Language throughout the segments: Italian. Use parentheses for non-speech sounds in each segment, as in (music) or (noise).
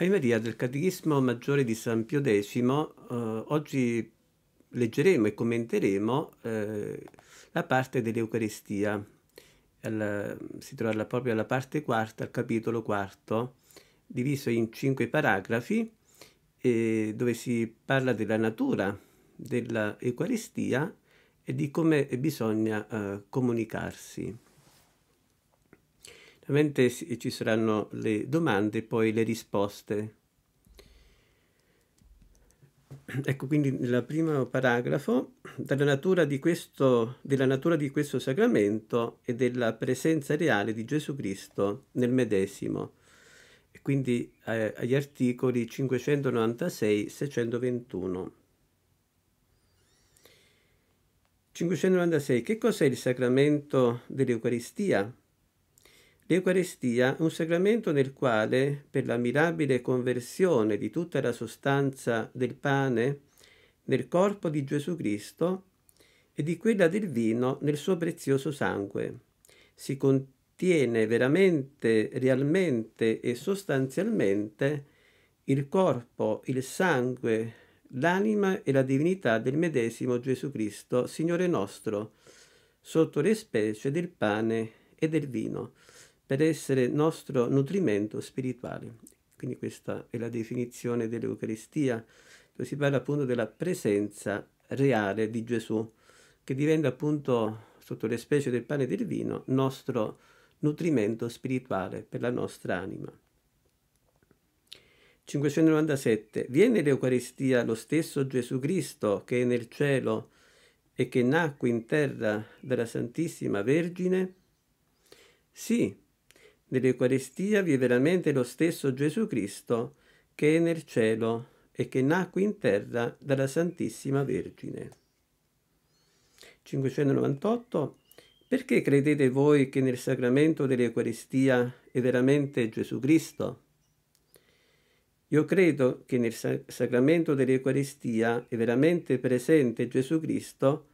Ave Maria del Catechismo Maggiore di San Pio X, eh, oggi leggeremo e commenteremo eh, la parte dell'Eucaristia. Alla, si trova alla, proprio alla parte quarta, al capitolo quarto, diviso in cinque paragrafi, eh, dove si parla della natura dell'Eucaristia e di come bisogna eh, comunicarsi. Ovviamente ci saranno le domande e poi le risposte. Ecco quindi nel primo paragrafo, della natura, questo, della natura di questo sacramento e della presenza reale di Gesù Cristo nel medesimo, e quindi eh, agli articoli 596-621. 596. Che cos'è il sacramento dell'Eucaristia? L'Eucaristia è un sacramento nel quale, per la mirabile conversione di tutta la sostanza del pane nel corpo di Gesù Cristo e di quella del vino nel suo prezioso sangue, si contiene veramente, realmente e sostanzialmente il corpo, il sangue, l'anima e la divinità del medesimo Gesù Cristo, Signore nostro, sotto le specie del pane e del vino per essere nostro nutrimento spirituale. Quindi questa è la definizione dell'Eucaristia, dove si parla appunto della presenza reale di Gesù, che diventa appunto, sotto le specie del pane e del vino, nostro nutrimento spirituale per la nostra anima. 597. Viene l'Eucaristia lo stesso Gesù Cristo che è nel cielo e che nacque in terra dalla Santissima Vergine? Sì, Nell'Eucaristia vi è veramente lo stesso Gesù Cristo che è nel cielo e che nacque in terra dalla Santissima Vergine. 598. Perché credete voi che nel sacramento dell'Eucaristia è veramente Gesù Cristo? Io credo che nel sacramento dell'Eucaristia è veramente presente Gesù Cristo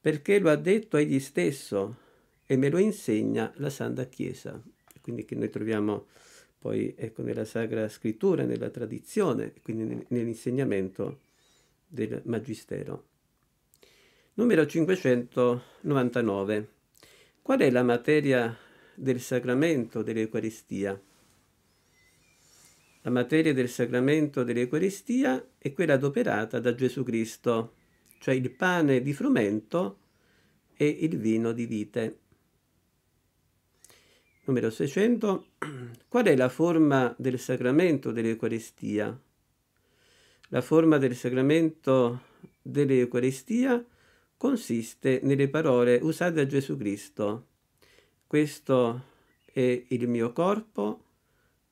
perché lo ha detto egli stesso e me lo insegna la Santa Chiesa quindi che noi troviamo poi ecco, nella Sacra Scrittura, nella tradizione, quindi nell'insegnamento del Magistero. Numero 599. Qual è la materia del sacramento dell'Eucaristia? La materia del sacramento dell'Eucaristia è quella adoperata da Gesù Cristo, cioè il pane di frumento e il vino di vite numero 600, qual è la forma del sacramento dell'Eucaristia? La forma del sacramento dell'Eucaristia consiste nelle parole usate da Gesù Cristo. Questo è il mio corpo,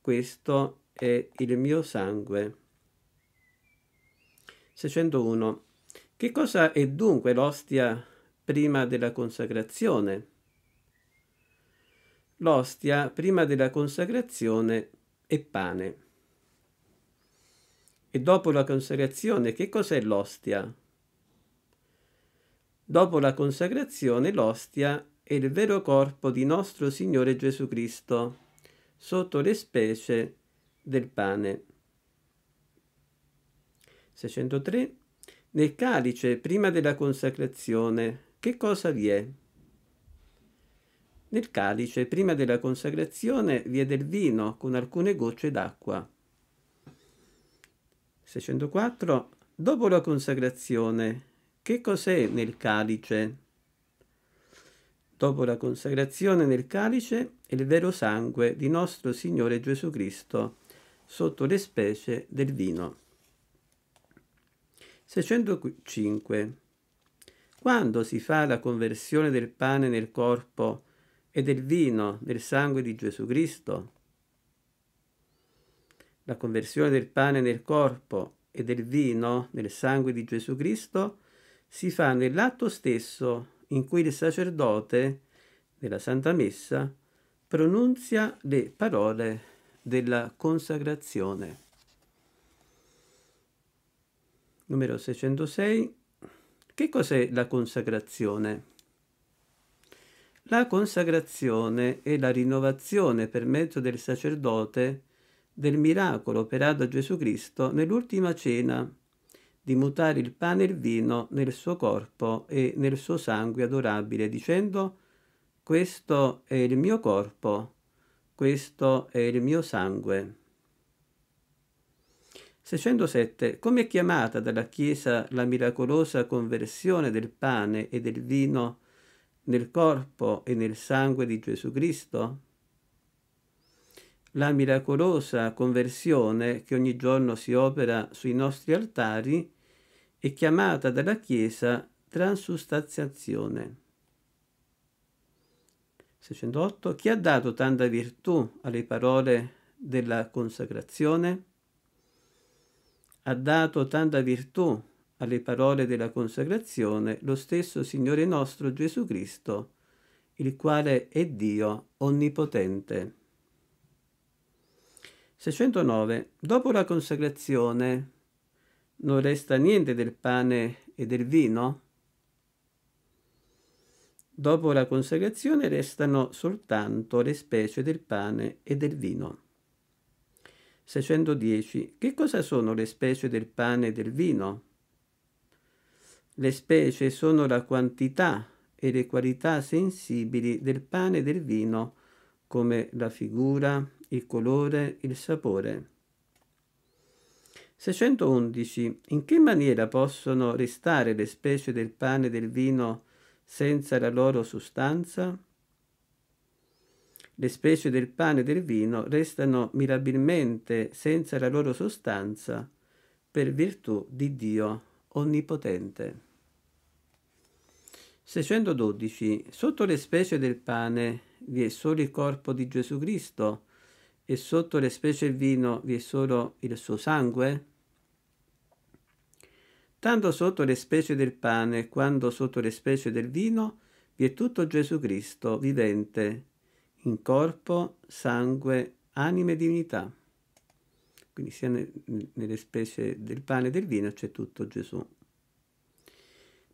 questo è il mio sangue. 601. Che cosa è dunque l'ostia prima della consacrazione? l'ostia prima della consacrazione è pane. E dopo la consacrazione che cos'è l'ostia? Dopo la consacrazione l'ostia è il vero corpo di nostro Signore Gesù Cristo, sotto le specie del pane. 603. Nel calice prima della consacrazione, che cosa vi è? Nel calice, prima della consacrazione, vi è del vino con alcune gocce d'acqua. 604. Dopo la consacrazione, che cos'è nel calice? Dopo la consacrazione nel calice è il vero sangue di nostro Signore Gesù Cristo, sotto le specie del vino. 605. Quando si fa la conversione del pane nel corpo, e del vino nel sangue di Gesù Cristo. La conversione del pane nel corpo e del vino nel sangue di Gesù Cristo si fa nell'atto stesso in cui il sacerdote, nella Santa Messa, pronunzia le parole della consacrazione. Numero 606. Che cos'è la consacrazione? la consacrazione e la rinnovazione per mezzo del sacerdote del miracolo operato a Gesù Cristo nell'ultima cena di mutare il pane e il vino nel suo corpo e nel suo sangue adorabile, dicendo questo è il mio corpo, questo è il mio sangue. 607. Come è chiamata dalla Chiesa la miracolosa conversione del pane e del vino nel corpo e nel sangue di Gesù Cristo? La miracolosa conversione che ogni giorno si opera sui nostri altari è chiamata dalla Chiesa transustanziazione. 608. Chi ha dato tanta virtù alle parole della consacrazione? Ha dato tanta virtù alle parole della consacrazione lo stesso Signore nostro Gesù Cristo, il quale è Dio onnipotente. 609. Dopo la consacrazione non resta niente del pane e del vino? Dopo la consacrazione restano soltanto le specie del pane e del vino. 610. Che cosa sono le specie del pane e del vino? Le specie sono la quantità e le qualità sensibili del pane e del vino, come la figura, il colore, il sapore. 611. In che maniera possono restare le specie del pane e del vino senza la loro sostanza? Le specie del pane e del vino restano mirabilmente senza la loro sostanza per virtù di Dio Onnipotente. 612. Sotto le specie del pane vi è solo il corpo di Gesù Cristo e sotto le specie del vino vi è solo il suo sangue? Tanto sotto le specie del pane quanto sotto le specie del vino vi è tutto Gesù Cristo vivente, in corpo, sangue, anima e divinità. Quindi sia nelle specie del pane e del vino c'è tutto Gesù.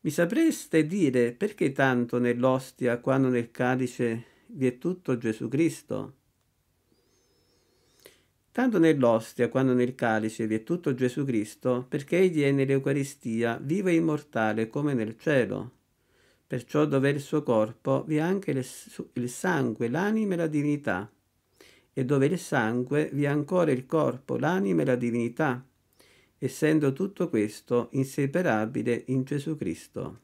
Mi sapreste dire perché tanto nell'ostia quando nel calice vi è tutto Gesù Cristo? Tanto nell'ostia quando nel calice vi è tutto Gesù Cristo, perché egli è nell'Eucaristia vivo e immortale come nel cielo. Perciò dove è il suo corpo vi è anche il sangue, l'anima e la divinità. E dove è il sangue vi è ancora il corpo, l'anima e la divinità essendo tutto questo inseparabile in Gesù Cristo.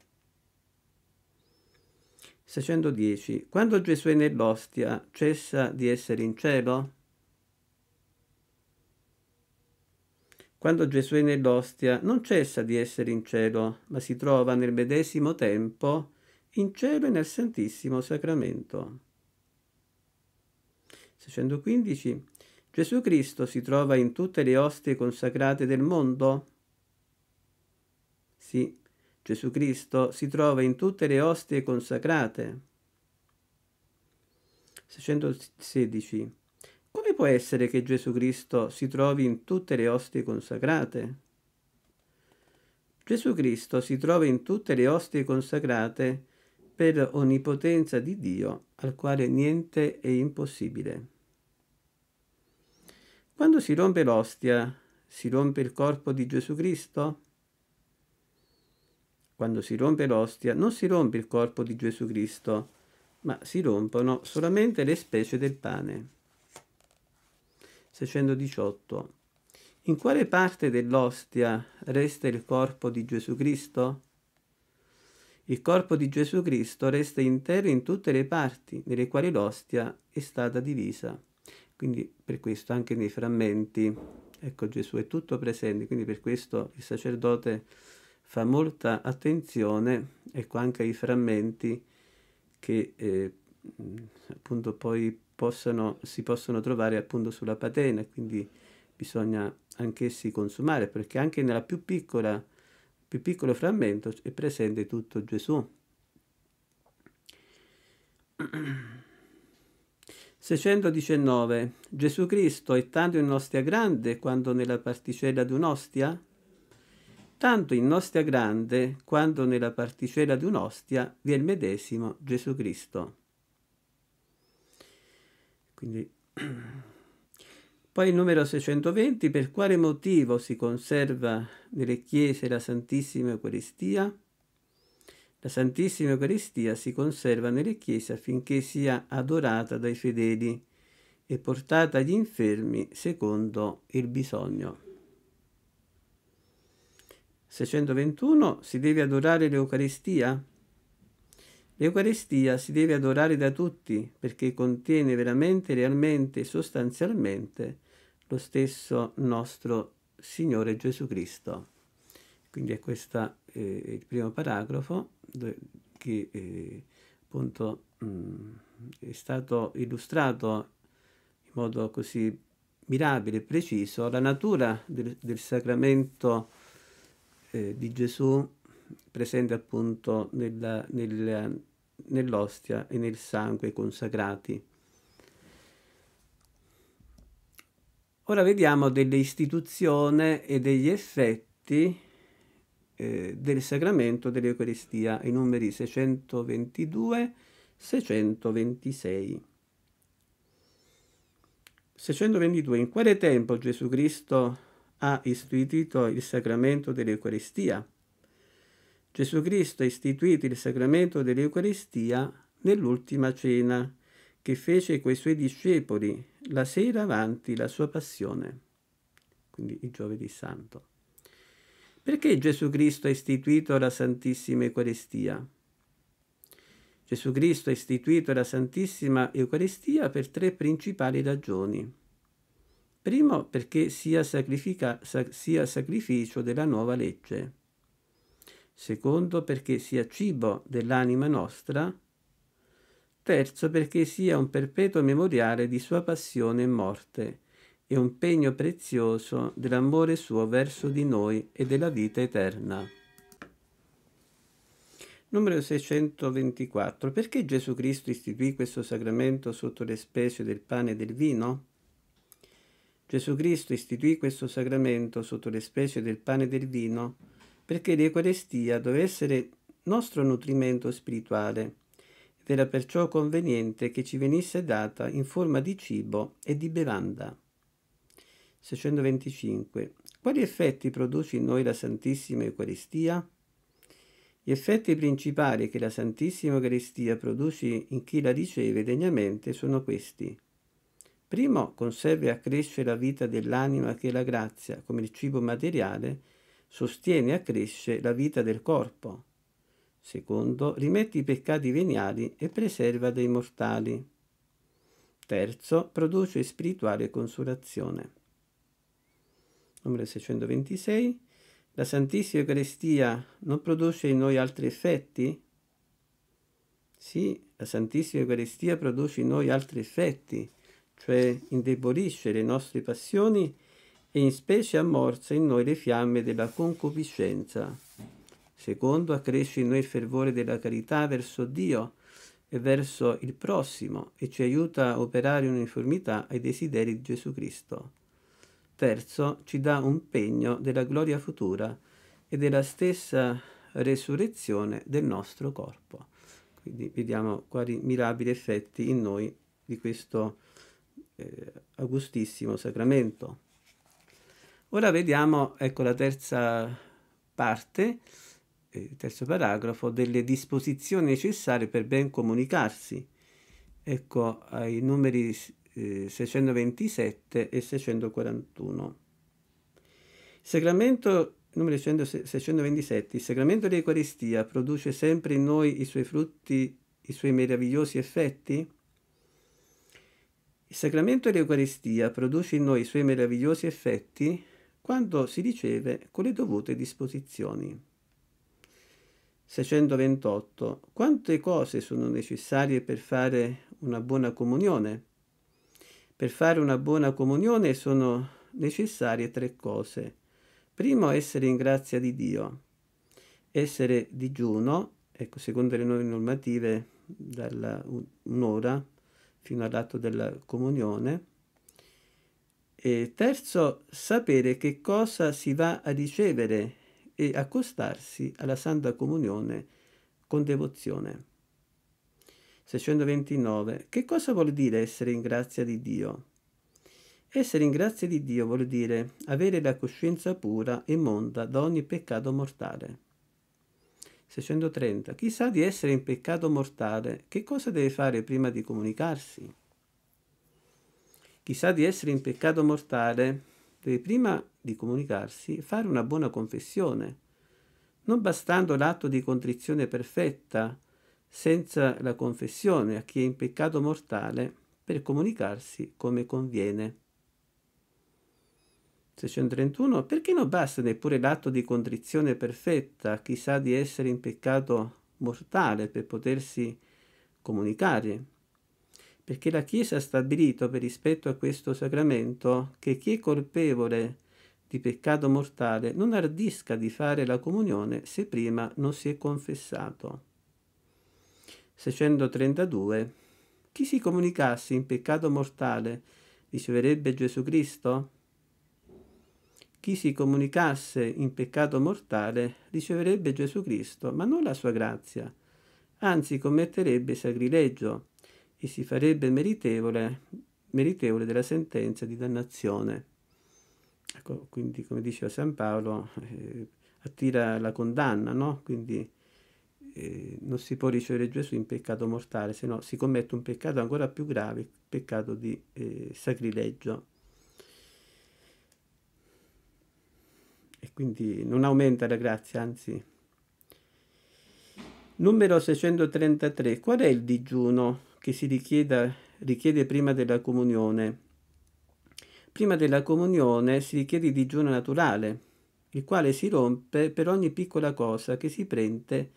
610. Quando Gesù è nell'ostia, cessa di essere in cielo? Quando Gesù è nell'ostia, non cessa di essere in cielo, ma si trova nel medesimo tempo in cielo e nel Santissimo Sacramento. 615. Gesù Cristo si trova in tutte le ostie consacrate del mondo? Sì, Gesù Cristo si trova in tutte le ostie consacrate. 616. Come può essere che Gesù Cristo si trovi in tutte le ostie consacrate? Gesù Cristo si trova in tutte le ostie consacrate per onnipotenza di Dio, al quale niente è impossibile. Quando si rompe l'ostia, si rompe il corpo di Gesù Cristo? Quando si rompe l'ostia, non si rompe il corpo di Gesù Cristo, ma si rompono solamente le specie del pane. 618. In quale parte dell'ostia resta il corpo di Gesù Cristo? Il corpo di Gesù Cristo resta intero in tutte le parti nelle quali l'ostia è stata divisa. Quindi per questo anche nei frammenti, ecco Gesù è tutto presente, quindi per questo il sacerdote fa molta attenzione ecco, anche ai frammenti che eh, appunto poi possono, si possono trovare appunto sulla patena, quindi bisogna anch'essi consumare, perché anche nella più piccola più piccolo frammento è presente tutto Gesù. (clears throat) 619. Gesù Cristo è tanto in ostia grande quanto nella particella di un'ostia? Tanto in ostia grande quanto nella particella di un'ostia vi è il medesimo Gesù Cristo. Quindi... (clears throat) Poi il numero 620, per quale motivo si conserva nelle chiese la Santissima Eucaristia? La Santissima Eucaristia si conserva nelle chiese affinché sia adorata dai fedeli e portata agli infermi secondo il bisogno. 621. Si deve adorare l'Eucaristia? L'Eucaristia si deve adorare da tutti perché contiene veramente, realmente e sostanzialmente lo stesso nostro Signore Gesù Cristo. Quindi è questo eh, il primo paragrafo dove, che eh, appunto mh, mm, è stato illustrato in modo così mirabile e preciso la natura del, del sacramento eh, di Gesù presente appunto nella, nella, nell'ostia e nel sangue consacrati. Ora vediamo delle istituzioni e degli effetti eh, del sacramento dell'Eucaristia, i numeri 622-626. 622. In quale tempo Gesù Cristo ha istituito il sacramento dell'Eucaristia? Gesù Cristo ha istituito il sacramento dell'Eucaristia nell'ultima cena che fece coi suoi discepoli la sera avanti la sua passione, quindi il giovedì santo. Perché Gesù Cristo ha istituito la Santissima Eucaristia? Gesù Cristo ha istituito la Santissima Eucaristia per tre principali ragioni. Primo, perché sia, sac, sia, sacrificio della nuova legge. Secondo, perché sia cibo dell'anima nostra. Terzo, perché sia un perpetuo memoriale di sua passione e morte, e un pegno prezioso dell'amore suo verso di noi e della vita eterna. Numero 624. Perché Gesù Cristo istituì questo sacramento sotto le spese del pane e del vino? Gesù Cristo istituì questo sacramento sotto le spese del pane e del vino perché l'Eucarestia doveva essere nostro nutrimento spirituale ed era perciò conveniente che ci venisse data in forma di cibo e di bevanda. 625. Quali effetti produce in noi la Santissima Eucaristia? Gli effetti principali che la Santissima Eucaristia produce in chi la riceve degnamente sono questi. Primo, conserva e accresce la vita dell'anima che la grazia, come il cibo materiale, sostiene e accresce la vita del corpo. Secondo, rimette i peccati veniali e preserva dei mortali. Terzo, produce spirituale consolazione numero 626, la Santissima Eucaristia non produce in noi altri effetti? Sì, la Santissima Eucaristia produce in noi altri effetti, cioè indebolisce le nostre passioni e in specie ammorza in noi le fiamme della concupiscenza. Secondo, accresce in noi il fervore della carità verso Dio e verso il prossimo e ci aiuta a operare in uniformità ai desideri di Gesù Cristo terzo ci dà un pegno della gloria futura e della stessa resurrezione del nostro corpo. Quindi vediamo quali mirabili effetti in noi di questo eh, augustissimo sacramento. Ora vediamo, ecco la terza parte, eh, il terzo paragrafo, delle disposizioni necessarie per ben comunicarsi. Ecco, ai numeri eh, 627 e 641. Sacramento numero 627, il sacramento dell'Eucaristia produce sempre in noi i suoi frutti, i suoi meravigliosi effetti? Il sacramento dell'Eucaristia produce in noi i suoi meravigliosi effetti quando si riceve con le dovute disposizioni. 628. Quante cose sono necessarie per fare una buona comunione? Per fare una buona comunione sono necessarie tre cose. Primo, essere in grazia di Dio, essere digiuno, ecco, secondo le nuove normative, dalla un'ora fino all'atto della comunione. E terzo, sapere che cosa si va a ricevere e accostarsi alla Santa Comunione con devozione. 629. Che cosa vuol dire essere in grazia di Dio? Essere in grazia di Dio vuol dire avere la coscienza pura e monda da ogni peccato mortale. 630. Chi sa di essere in peccato mortale, che cosa deve fare prima di comunicarsi? Chi sa di essere in peccato mortale deve prima di comunicarsi fare una buona confessione, non bastando l'atto di contrizione perfetta, senza la confessione a chi è in peccato mortale per comunicarsi come conviene. 631. Perché non basta neppure l'atto di contrizione perfetta a chi sa di essere in peccato mortale per potersi comunicare? Perché la Chiesa ha stabilito per rispetto a questo sacramento che chi è colpevole di peccato mortale non ardisca di fare la comunione se prima non si è confessato. 632 Chi si comunicasse in peccato mortale riceverebbe Gesù Cristo? Chi si comunicasse in peccato mortale riceverebbe Gesù Cristo, ma non la sua grazia, anzi commetterebbe sacrilegio e si farebbe meritevole, meritevole della sentenza di dannazione. Ecco, quindi come diceva San Paolo, eh, attira la condanna, no? Quindi non si può ricevere Gesù in peccato mortale, se no si commette un peccato ancora più grave, il peccato di eh, sacrilegio. E quindi non aumenta la grazia, anzi. Numero 633. Qual è il digiuno che si richieda, richiede prima della comunione? Prima della comunione si richiede il digiuno naturale, il quale si rompe per ogni piccola cosa che si prende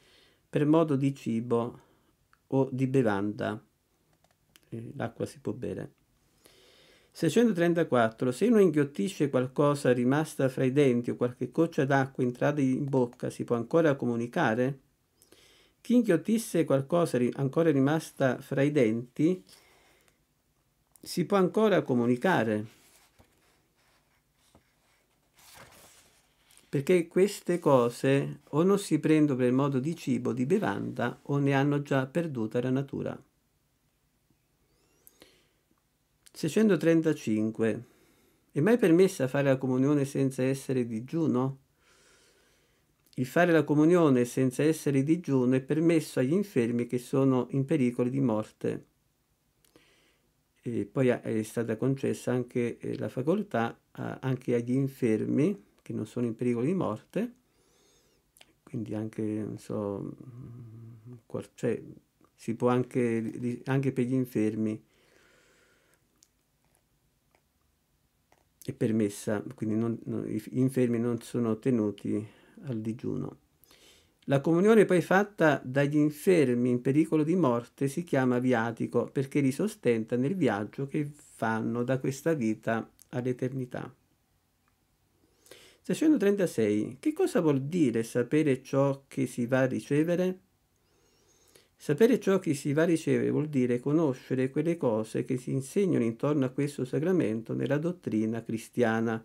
per modo di cibo o di bevanda. Eh, l'acqua si può bere. 634. Se uno inghiottisce qualcosa rimasta fra i denti o qualche goccia d'acqua entrata in bocca, si può ancora comunicare? Chi inghiottisse qualcosa ri- ancora rimasta fra i denti, si può ancora comunicare? perché queste cose o non si prendono per modo di cibo, di bevanda, o ne hanno già perduta la natura. 635. È mai permessa fare la comunione senza essere digiuno? Il fare la comunione senza essere digiuno è permesso agli infermi che sono in pericolo di morte. E poi è stata concessa anche eh, la facoltà anche agli infermi che non sono in pericolo di morte, quindi anche, non so, cioè, si può anche, anche per gli infermi è permessa, quindi non, non, gli infermi non sono tenuti al digiuno. La comunione poi fatta dagli infermi in pericolo di morte si chiama viatico perché li sostenta nel viaggio che fanno da questa vita all'eternità. 636. Che cosa vuol dire sapere ciò che si va a ricevere? Sapere ciò che si va a ricevere vuol dire conoscere quelle cose che si insegnano intorno a questo sacramento nella dottrina cristiana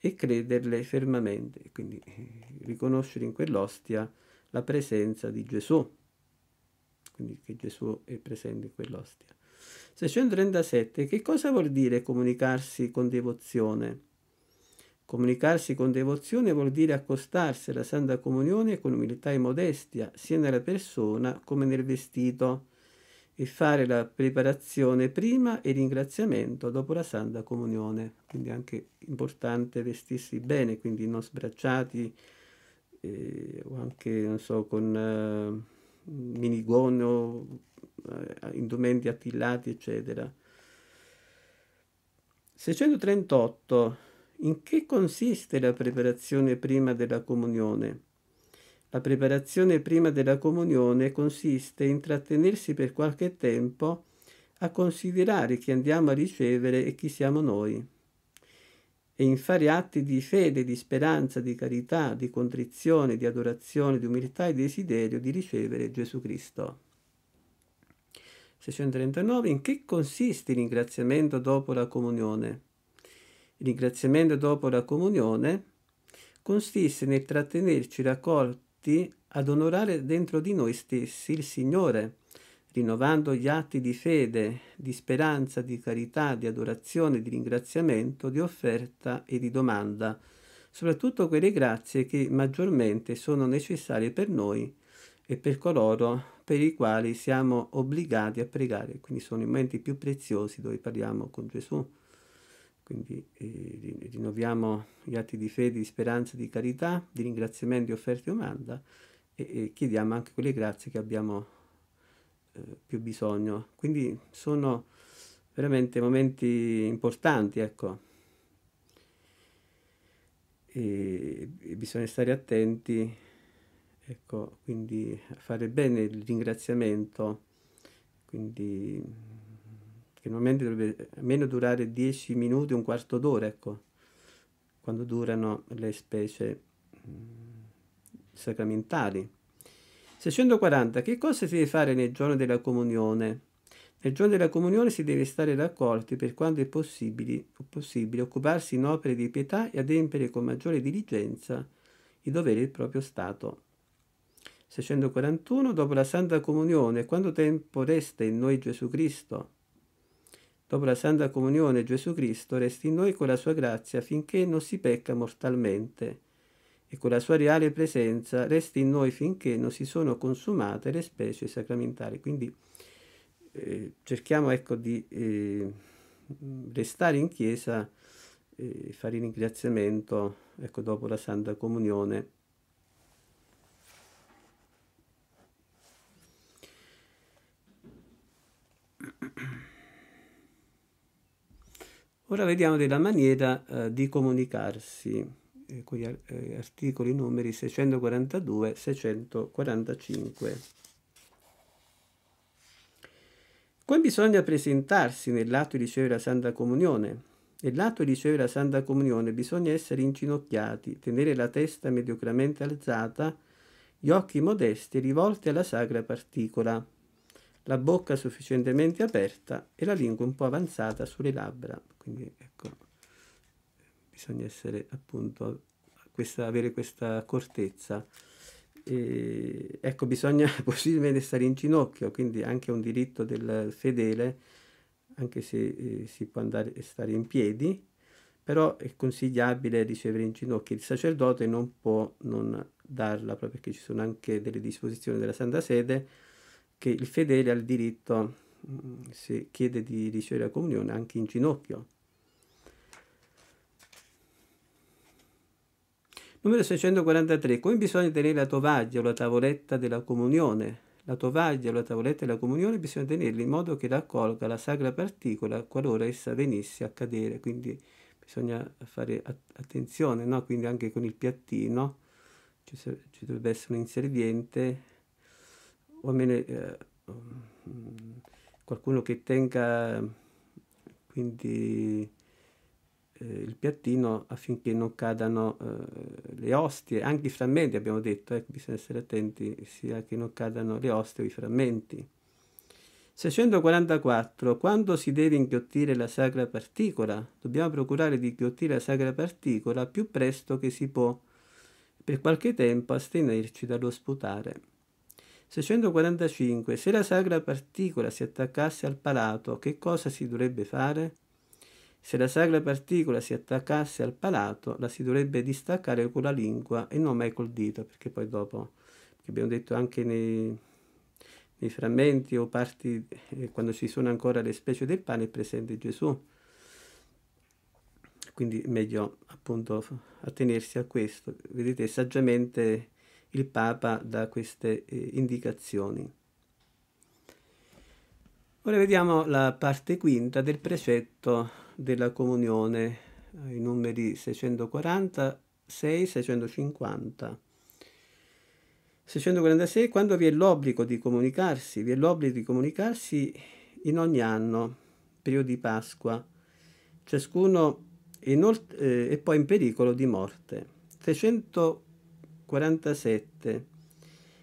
e crederle fermamente, quindi eh, riconoscere in quell'ostia la presenza di Gesù, quindi che Gesù è presente in quell'ostia. 637. Che cosa vuol dire comunicarsi con devozione? Comunicarsi con devozione vuol dire accostarsi alla Santa Comunione con umiltà e modestia, sia nella persona come nel vestito, e fare la preparazione prima e ringraziamento dopo la Santa Comunione. Quindi è anche importante vestirsi bene, quindi non sbracciati eh, o anche, non so, con eh, minigonne o eh, indumenti attillati, eccetera. 638 in che consiste la preparazione prima della comunione? La preparazione prima della comunione consiste in trattenersi per qualche tempo a considerare chi andiamo a ricevere e chi siamo noi, e in fare atti di fede, di speranza, di carità, di contrizione, di adorazione, di umiltà e desiderio di ricevere Gesù Cristo. 639. In che consiste il ringraziamento dopo la comunione? Il ringraziamento dopo la comunione consiste nel trattenerci raccolti ad onorare dentro di noi stessi il Signore, rinnovando gli atti di fede, di speranza, di carità, di adorazione, di ringraziamento, di offerta e di domanda, soprattutto quelle grazie che maggiormente sono necessarie per noi e per coloro per i quali siamo obbligati a pregare, quindi sono i momenti più preziosi dove parliamo con Gesù. Quindi eh, rinnoviamo gli atti di fede, di speranza, di carità, di ringraziamento, di offerta e domanda e, e, chiediamo anche quelle grazie che abbiamo eh, più bisogno. Quindi sono veramente momenti importanti, ecco. E, e bisogna stare attenti, ecco, quindi fare bene il ringraziamento, quindi che normalmente dovrebbe almeno eh, durare 10 minuti, un quarto d'ora, ecco, quando durano le specie mm, sacramentali. 640. Che cosa si deve fare nel giorno della comunione? Nel giorno della comunione si deve stare raccolti per quanto è possibile, possibile occuparsi in opere di pietà e adempiere con maggiore diligenza i doveri del proprio Stato. 641. Dopo la Santa Comunione, quanto tempo resta in noi Gesù Cristo? Dopo la Santa Comunione Gesù Cristo resti in noi con la sua grazia finché non si pecca mortalmente e con la sua reale presenza resti in noi finché non si sono consumate le specie sacramentali. Quindi eh, cerchiamo ecco, di eh, restare in chiesa eh, e eh, fare il ringraziamento ecco, dopo la Santa Comunione. Ora vediamo della maniera eh, di comunicarsi eh, con gli eh, articoli numeri 642-645. Come bisogna presentarsi nell'atto di ricevere la Santa Comunione? Nell'atto di ricevere la Santa Comunione bisogna essere inginocchiati, tenere la testa mediocramente alzata, gli occhi modesti e rivolti alla sacra particola, la bocca sufficientemente aperta e la lingua un po' avanzata sulle labbra. Quindi ecco, bisogna essere appunto questa, avere questa accortezza. E, ecco, bisogna (laughs) possibilmente stare in ginocchio, quindi anche un diritto del fedele, anche se eh, si può andare e stare in piedi, però è consigliabile ricevere in ginocchio. Il sacerdote non può non darla, proprio perché ci sono anche delle disposizioni della Santa Sede che il fedele ha il diritto, mm, se chiede di ricevere la comunione, anche in ginocchio. Numero 643. Come bisogna tenere la tovaglia o la tavoletta della comunione? La tovaglia o la tavoletta della comunione bisogna tenerla in modo che raccolga la sacra particola qualora essa venisse a cadere. Quindi bisogna fare attenzione, no? quindi anche con il piattino ci, dovrebbe essere un inserviente o almeno eh, mm, qualcuno che tenga quindi eh, il piattino affinché non cadano eh, le ostie, anche i frammenti abbiamo detto, ecco, bisogna essere attenti sia che non cadano le ostie o i frammenti. 644. Quando si deve inghiottire la sacra particola? Dobbiamo procurare di inghiottire la sacra particola più presto che si può, per qualche tempo astenerci dallo sputare. 645. Se la sacra particola si attaccasse al palato, che cosa si dovrebbe fare? Se la sacra particola si attaccasse al palato, la si dovrebbe distaccare con la lingua e non mai col dito, perché poi dopo, perché abbiamo detto anche nei, nei frammenti o parti, eh, quando ci sono ancora le specie del pane, è presente Gesù. Quindi meglio appunto attenersi a questo. Vedete saggiamente il Papa da queste eh, indicazioni. Ora vediamo la parte quinta del precetto della comunione, eh, i numeri 646 650. 646 quando vi è l'obbligo di comunicarsi, vi è l'obbligo di comunicarsi in ogni anno, periodo di Pasqua, ciascuno inoltre, eh, è poi in pericolo di morte. 650 47.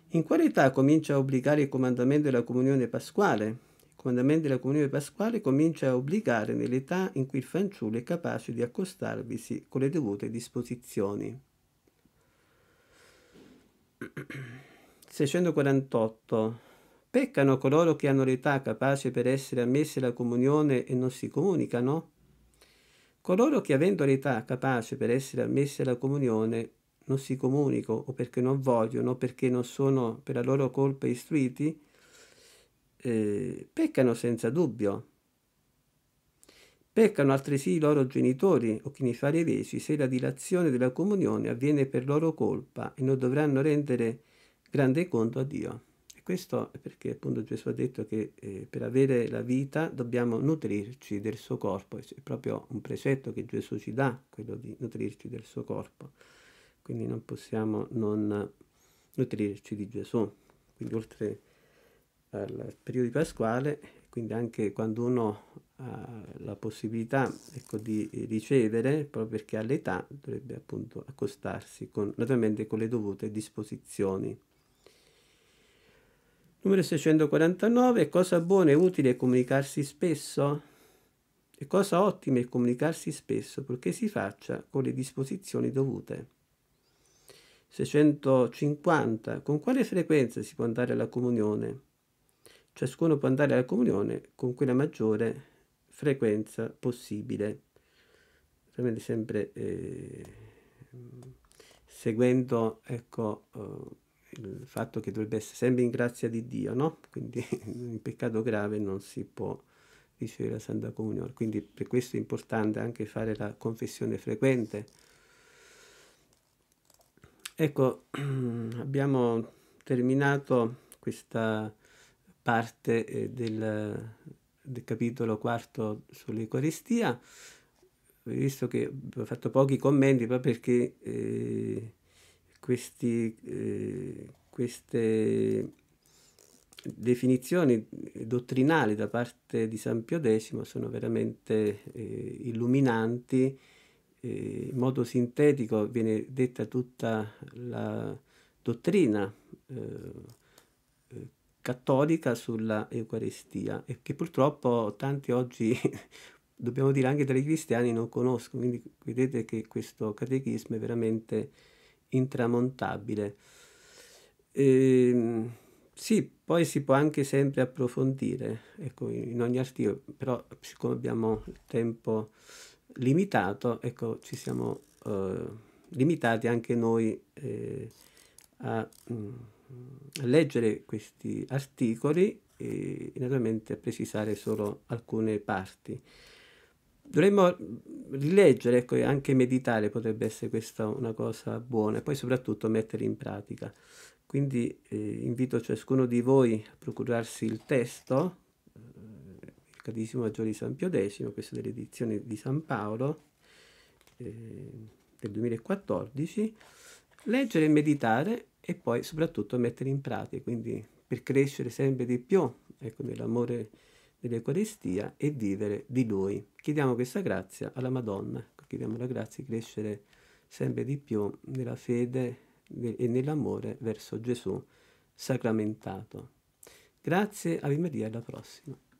In quale età comincia a obbligare il comandamento della comunione pasquale? Il comandamento della comunione pasquale comincia a obbligare nell'età in cui il fanciullo è capace di accostarvisi con le dovute disposizioni. 648. Peccano coloro che hanno l'età capace per essere ammessi alla comunione e non si comunicano? Coloro che avendo l'età capace per essere ammessi alla comunione non si comunicano o perché non vogliono perché non sono per la loro colpa istruiti, eh, peccano senza dubbio. Peccano altresì i loro genitori o chi ne fa le lesi se la dilazione della comunione avviene per loro colpa e non dovranno rendere grande conto a Dio. E questo è perché appunto Gesù ha detto che eh, per avere la vita dobbiamo nutrirci del suo corpo, è proprio un precetto che Gesù ci dà, quello di nutrirci del suo corpo quindi non possiamo non nutrirci di Gesù. Quindi oltre al periodo pasquale, quindi anche quando uno ha la possibilità ecco, di ricevere, proprio perché ha l'età, dovrebbe appunto accostarsi con, naturalmente con le dovute disposizioni. Numero 649, cosa buona e utile è comunicarsi spesso? E cosa ottima è comunicarsi spesso, purché si faccia con le disposizioni dovute. 650. Con quale frequenza si può andare alla comunione? Ciascuno può andare alla comunione con quella maggiore frequenza possibile. ovviamente Sempre eh, seguendo ecco, eh, il fatto che dovrebbe essere sempre in grazia di Dio, no? Quindi in (laughs) peccato grave non si può ricevere la Santa Comunione. Quindi per questo è importante anche fare la confessione frequente Ecco, (clears throat) abbiamo terminato questa parte eh, del, del capitolo quarto sull'Eucaristia. Avete visto che ho fatto pochi commenti proprio perché eh, questi, eh, queste definizioni dottrinali da parte di San Pio X sono veramente eh, illuminanti eh, in modo sintetico viene detta tutta la dottrina eh, eh cattolica sulla Eucaristia e che purtroppo tanti oggi, (laughs) dobbiamo dire anche tra i cristiani, non conoscono. Quindi vedete che questo catechismo è veramente intramontabile. E, ehm, sì, poi si può anche sempre approfondire, ecco, in ogni articolo, però siccome abbiamo il tempo limitato, ecco, ci siamo eh, limitati anche noi eh, a, mh, mm, a, leggere questi articoli e naturalmente a precisare solo alcune parti. Dovremmo rileggere ecco, e anche meditare, potrebbe essere questa una cosa buona, e poi soprattutto mettere in pratica. Quindi eh, invito ciascuno di voi a procurarsi il testo Catechismo Maggiore di San Pio X, questa è dell'edizione di San Paolo eh, del 2014, leggere e meditare e poi soprattutto mettere in pratica, quindi per crescere sempre di più ecco, nell'amore dell'Eucaristia e vivere di Lui. Chiediamo questa grazia alla Madonna, ecco, chiediamo la grazia di crescere sempre di più nella fede e nell'amore verso Gesù sacramentato. Grazie, Ave Maria, alla prossima.